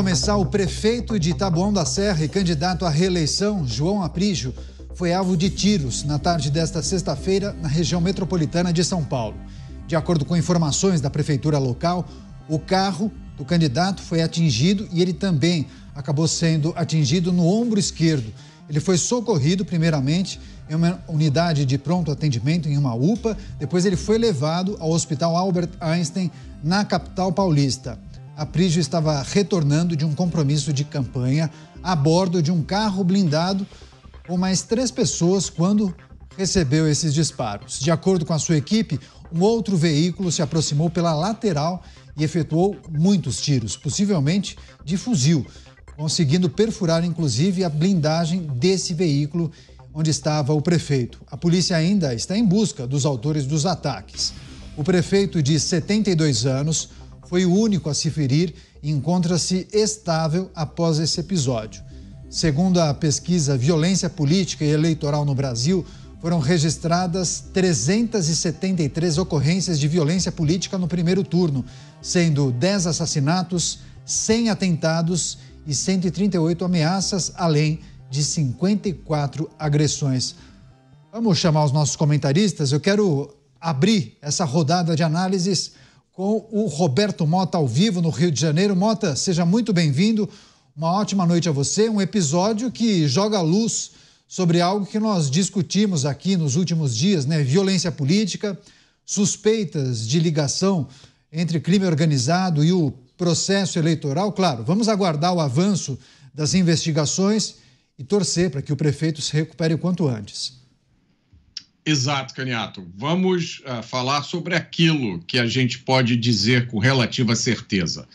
começar, o prefeito de Taboão da Serra e candidato à reeleição, João Aprígio, foi alvo de tiros na tarde desta sexta-feira na região metropolitana de São Paulo. De acordo com informações da prefeitura local, o carro do candidato foi atingido e ele também acabou sendo atingido no ombro esquerdo. Ele foi socorrido primeiramente em uma unidade de pronto atendimento em uma UPA, depois ele foi levado ao Hospital Albert Einstein na capital paulista. Aprígio estava retornando de um compromisso de campanha a bordo de um carro blindado com mais três pessoas quando recebeu esses disparos. De acordo com a sua equipe, um outro veículo se aproximou pela lateral e efetuou muitos tiros, possivelmente de fuzil, conseguindo perfurar inclusive a blindagem desse veículo onde estava o prefeito. A polícia ainda está em busca dos autores dos ataques. O prefeito de 72 anos foi o único a se ferir e encontra-se estável após esse episódio. Segundo a pesquisa Violência Política e Eleitoral no Brasil, foram registradas 373 ocorrências de violência política no primeiro turno, sendo 10 assassinatos, 100 atentados e 138 ameaças, além de 54 agressões. Vamos chamar os nossos comentaristas. Eu quero abrir essa rodada de análises com o Roberto Mota ao vivo no Rio de Janeiro. Mota, seja muito bem-vindo. Uma ótima noite a você. Um episódio que joga luz sobre algo que nós discutimos aqui nos últimos dias, né? Violência política, suspeitas de ligação entre crime organizado e o processo eleitoral. Claro, vamos aguardar o avanço das investigações e torcer para que o prefeito se recupere o quanto antes. Exato, Caniato. Vamos uh, falar sobre aquilo que a gente pode dizer com relativa certeza.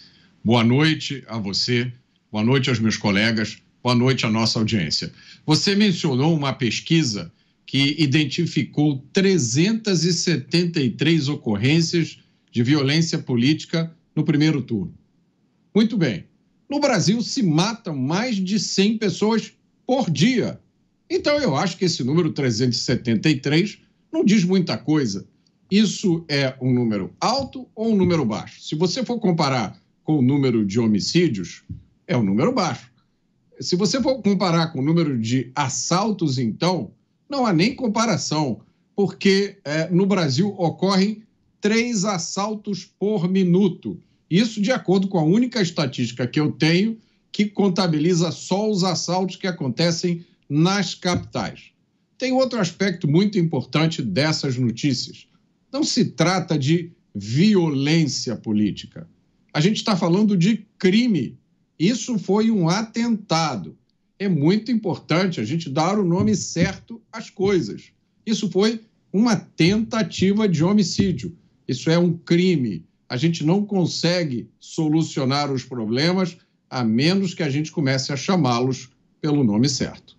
Boa noite a você, boa noite aos meus colegas, boa noite à nossa audiência. Você mencionou uma pesquisa que identificou 373 ocorrências de violência política no primeiro turno. Muito bem. No Brasil se matam mais de 100 pessoas por dia então, eu acho que esse número 373 não diz muita coisa. Isso é um número alto ou um número baixo? Se você for comparar com o número de homicídios, é um número baixo. Se você for comparar com o número de assaltos, então, não há nem comparação, porque é, no Brasil ocorrem três assaltos por minuto. Isso de acordo com a única estatística que eu tenho, que contabiliza só os assaltos que acontecem nas capitais. Tem outro aspecto muito importante dessas notícias. Não se trata de violência política. A gente está falando de crime. Isso foi um atentado. É muito importante a gente dar o nome certo às coisas. Isso foi uma tentativa de homicídio. Isso é um crime. A gente não consegue solucionar os problemas a menos que a gente comece a chamá-los pelo nome certo.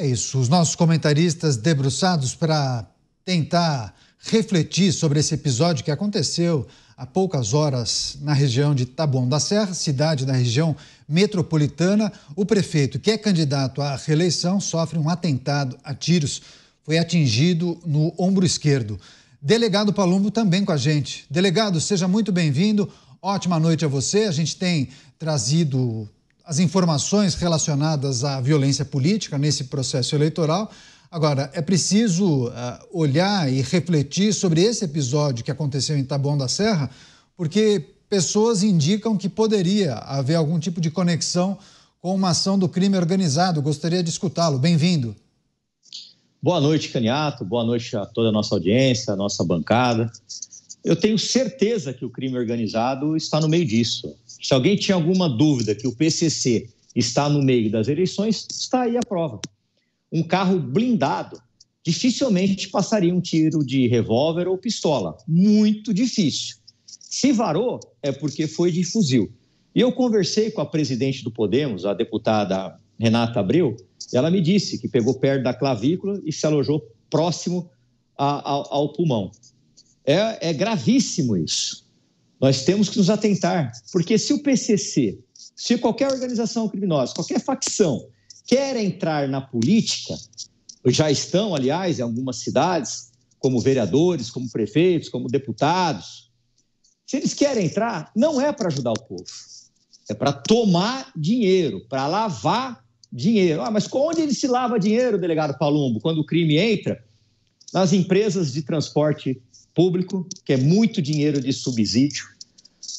É isso, os nossos comentaristas debruçados para tentar refletir sobre esse episódio que aconteceu há poucas horas na região de Taboão da Serra, cidade da região metropolitana. O prefeito, que é candidato à reeleição, sofre um atentado a tiros. Foi atingido no ombro esquerdo. Delegado Palumbo também com a gente. Delegado, seja muito bem-vindo. Ótima noite a você. A gente tem trazido as informações relacionadas à violência política nesse processo eleitoral. Agora, é preciso eh, olhar e refletir sobre esse episódio que aconteceu em Taboão da Serra, porque pessoas indicam que poderia haver algum tipo de conexão com uma ação do crime organizado. Gostaria de escutá-lo. Bem-vindo. Boa noite, Caniato. Boa noite a toda a nossa audiência, a nossa bancada. Eu tenho certeza que o crime organizado está no meio disso. Se alguém tinha alguma dúvida que o PCC está no meio das eleições, está aí a prova. Um carro blindado dificilmente passaria um tiro de revólver ou pistola. Muito difícil. Se varou, é porque foi de fuzil. E eu conversei com a presidente do Podemos, a deputada Renata Abreu, ela me disse que pegou perto da clavícula e se alojou próximo a, a, ao pulmão. É, é gravíssimo isso. Nós temos que nos atentar, porque se o PCC, se qualquer organização criminosa, qualquer facção quer entrar na política, já estão, aliás, em algumas cidades, como vereadores, como prefeitos, como deputados, se eles querem entrar, não é para ajudar o povo, é para tomar dinheiro, para lavar dinheiro. Ah, mas onde ele se lava dinheiro, delegado Palumbo, quando o crime entra? Nas empresas de transporte público, que é muito dinheiro de subsídio.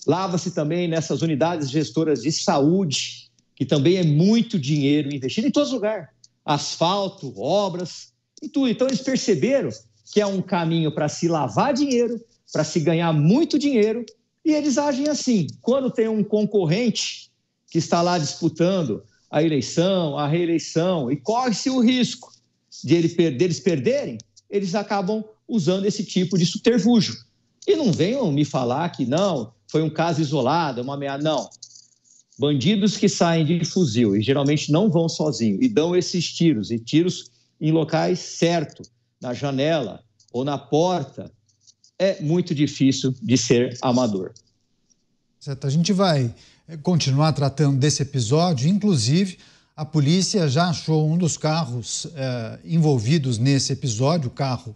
Lava-se também nessas unidades gestoras de saúde, que também é muito dinheiro investido em todos lugar asfalto, obras e tudo. Então, eles perceberam que é um caminho para se lavar dinheiro, para se ganhar muito dinheiro, e eles agem assim. Quando tem um concorrente que está lá disputando a eleição, a reeleição, e corre-se o risco de, ele, de eles perderem, eles acabam usando esse tipo de subterfúgio. E não venham me falar que não, foi um caso isolado, uma ameaça. Não. Bandidos que saem de fuzil e geralmente não vão sozinhos e dão esses tiros, e tiros em locais certos, na janela ou na porta, é muito difícil de ser amador. Certo, a gente vai eh, continuar tratando desse episódio, inclusive a polícia já achou um dos carros eh, envolvidos nesse episódio, o carro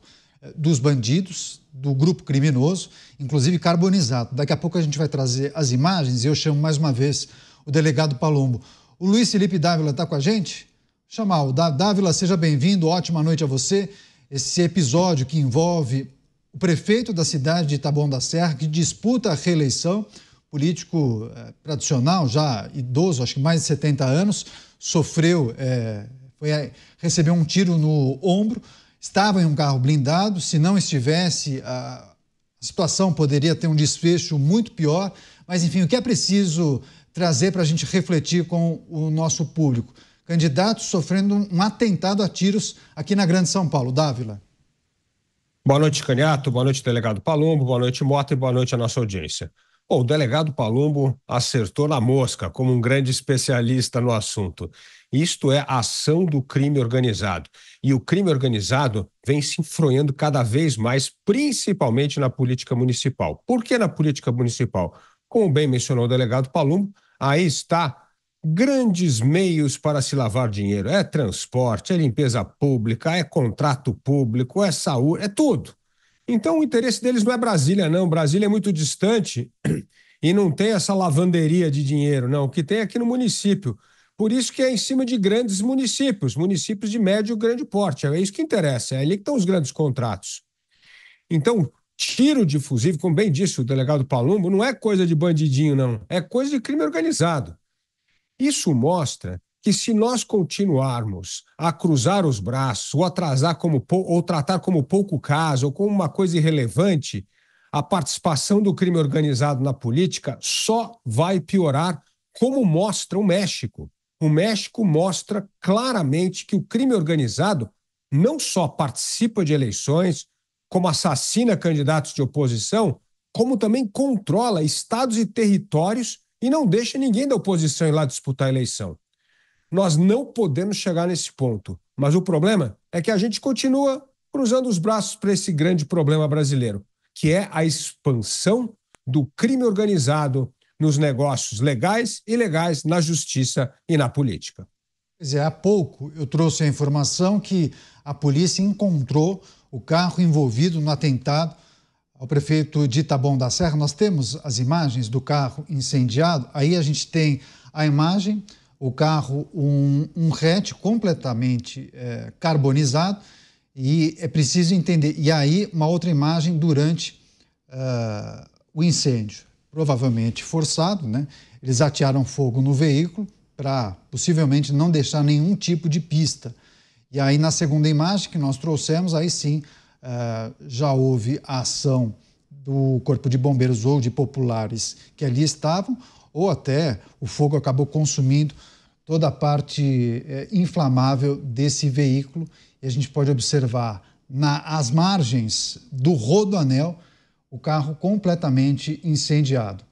dos bandidos, do grupo criminoso, inclusive carbonizado. Daqui a pouco a gente vai trazer as imagens e eu chamo mais uma vez o delegado Palombo. O Luiz Felipe Dávila está com a gente? Chamar o Dávila, seja bem-vindo, ótima noite a você. Esse episódio que envolve o prefeito da cidade de Taboão da Serra, que disputa a reeleição, político eh, tradicional, já idoso, acho que mais de 70 anos, sofreu, eh, foi, eh, recebeu um tiro no ombro, estava em um carro blindado, se não estivesse, a situação poderia ter um desfecho muito pior. Mas, enfim, o que é preciso trazer para a gente refletir com o nosso público? Candidatos sofrendo um atentado a tiros aqui na Grande São Paulo. Dávila. Boa noite, Caniato. Boa noite, delegado Palombo. Boa noite, Mota. E boa noite à nossa audiência. Bom, o delegado Palumbo acertou na mosca como um grande especialista no assunto. Isto é a ação do crime organizado. E o crime organizado vem se enfronhando cada vez mais, principalmente na política municipal. Por que na política municipal? Como bem mencionou o delegado Palumbo, aí está grandes meios para se lavar dinheiro. É transporte, é limpeza pública, é contrato público, é saúde, é tudo. Então, o interesse deles não é Brasília, não. Brasília é muito distante e não tem essa lavanderia de dinheiro, não. O que tem é aqui no município. Por isso que é em cima de grandes municípios, municípios de médio e grande porte. É isso que interessa, é ali que estão os grandes contratos. Então, tiro de fusível, como bem disse o delegado Palumbo, não é coisa de bandidinho, não. É coisa de crime organizado. Isso mostra que se nós continuarmos a cruzar os braços ou atrasar como ou tratar como pouco caso ou como uma coisa irrelevante a participação do crime organizado na política só vai piorar, como mostra o México. O México mostra claramente que o crime organizado não só participa de eleições, como assassina candidatos de oposição, como também controla estados e territórios e não deixa ninguém da oposição ir lá disputar a eleição. Nós não podemos chegar nesse ponto. Mas o problema é que a gente continua cruzando os braços para esse grande problema brasileiro, que é a expansão do crime organizado nos negócios legais e ilegais, na justiça e na política. Pois é, há pouco eu trouxe a informação que a polícia encontrou o carro envolvido no atentado ao prefeito de Itabão da Serra. Nós temos as imagens do carro incendiado. Aí a gente tem a imagem o carro um, um hatch completamente é, carbonizado e é preciso entender. E aí, uma outra imagem durante uh, o incêndio, provavelmente forçado, né? Eles atearam fogo no veículo para possivelmente não deixar nenhum tipo de pista. E aí, na segunda imagem que nós trouxemos, aí sim uh, já houve a ação do Corpo de Bombeiros ou de populares que ali estavam, ou até o fogo acabou consumindo toda a parte é, inflamável desse veículo. E a gente pode observar nas na, margens do rodoanel o carro completamente incendiado.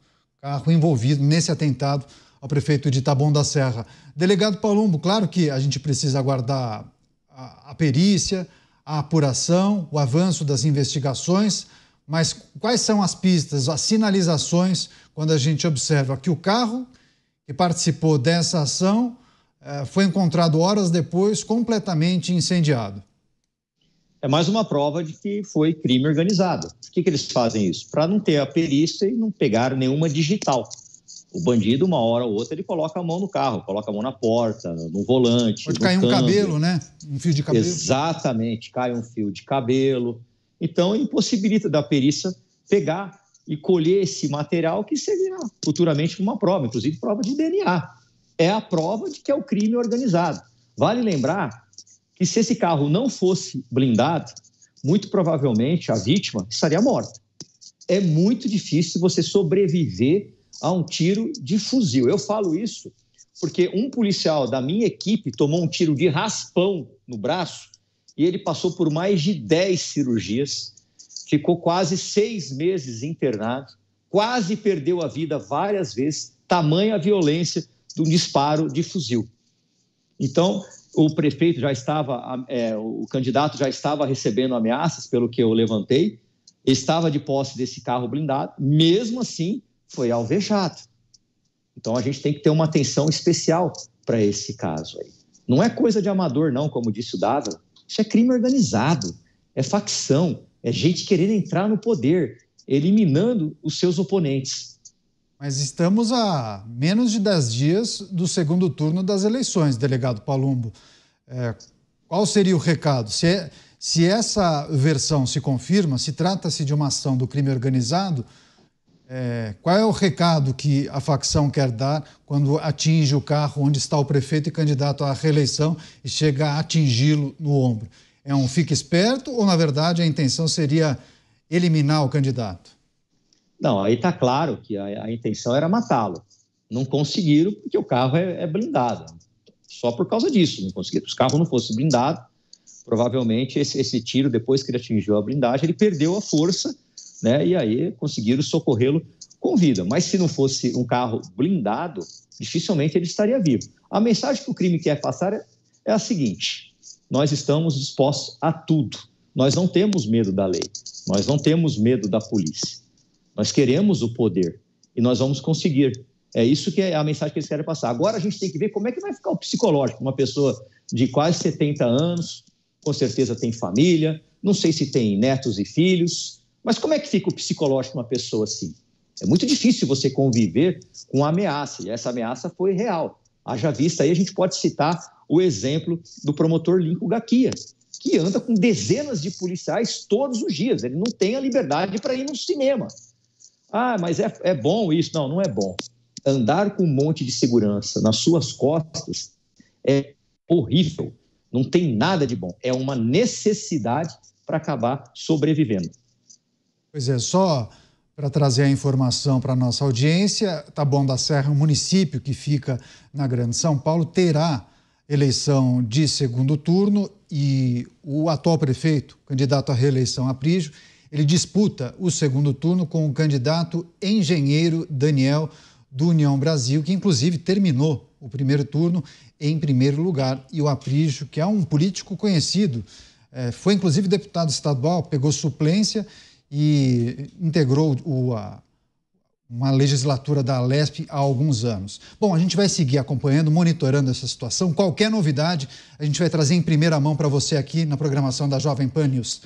Carro envolvido nesse atentado ao prefeito de Taboão da Serra. Delegado Palumbo, claro que a gente precisa aguardar a, a perícia, a apuração, o avanço das investigações, mas quais são as pistas, as sinalizações, quando a gente observa que o carro que participou dessa ação eh, foi encontrado horas depois completamente incendiado. É mais uma prova de que foi crime organizado. Por que, que eles fazem isso? Para não ter a perícia e não pegar nenhuma digital. O bandido, uma hora ou outra, ele coloca a mão no carro, coloca a mão na porta, no volante. Pode cair um cabelo, né? Um fio de cabelo. Exatamente, cai um fio de cabelo. Então, impossibilita da perícia pegar e colher esse material que seria futuramente uma prova, inclusive prova de DNA. É a prova de que é o crime organizado. Vale lembrar que se esse carro não fosse blindado, muito provavelmente a vítima estaria morta. É muito difícil você sobreviver a um tiro de fuzil. Eu falo isso porque um policial da minha equipe tomou um tiro de raspão no braço e ele passou por mais de 10 cirurgias ficou quase seis meses internado, quase perdeu a vida várias vezes, tamanha a violência do disparo de fuzil. Então, o prefeito já estava, é, o candidato já estava recebendo ameaças, pelo que eu levantei, estava de posse desse carro blindado, mesmo assim foi alvejado. Então a gente tem que ter uma atenção especial para esse caso aí. Não é coisa de amador, não, como disse o Dávila. Isso é crime organizado, é facção, é gente querendo entrar no poder, eliminando os seus oponentes. Mas estamos a menos de 10 dias do segundo turno das eleições, delegado Palumbo. É, qual seria o recado? Se, é, se essa versão se confirma, se trata-se de uma ação do crime organizado, é, qual é o recado que a facção quer dar quando atinge o carro onde está o prefeito e candidato à reeleição e chega a atingi-lo no ombro? é um fique esperto ou, na verdade, a intenção seria eliminar o candidato? Não, aí está claro que a, a, intenção era matá-lo. Não conseguiram porque o carro é, é, blindado. Só por causa disso não conseguiram. Se o carro não fosse blindado, provavelmente esse, esse tiro, depois que ele atingiu a blindagem, ele perdeu a força, né? E aí conseguiram socorrê-lo com vida. Mas se não fosse um carro blindado, dificilmente ele estaria vivo. A mensagem que o crime quer passar é, é a seguinte: nós estamos dispostos a tudo. Nós não temos medo da lei, nós não temos medo da polícia. Nós queremos o poder e nós vamos conseguir. É isso que é a mensagem que eles querem passar. Agora a gente tem que ver como é que vai ficar o psicológico. Uma pessoa de quase 70 anos, com certeza tem família, não sei se tem netos e filhos, mas como é que fica o psicológico de uma pessoa assim? É muito difícil você conviver com ameaça, e essa ameaça foi real. Haja vista aí, a gente pode citar o exemplo do promotor Linko Gaquia, que anda com dezenas de policiais todos os dias. Ele não tem a liberdade para ir no cinema. Ah, mas é, é bom isso? Não, não é bom. Andar com um monte de segurança nas suas costas é horrível. Não tem nada de bom. É uma necessidade para acabar sobrevivendo. Pois é, só para trazer a informação para a nossa audiência, Taboão da Serra, um município que fica na Grande São Paulo, terá eleição de segundo turno e o atual prefeito, candidato à reeleição Aprígio ele disputa o segundo turno com o candidato engenheiro Daniel do União Brasil, que inclusive terminou o primeiro turno em primeiro lugar. E o Aprígio, que é um político conhecido, eh, foi inclusive deputado estadual, pegou suplência e integrou o, a, uma legislatura da Lesp há alguns anos. Bom, a gente vai seguir acompanhando, monitorando essa situação. Qualquer novidade, a gente vai trazer em primeira mão para você aqui na programação da Jovem Pan News.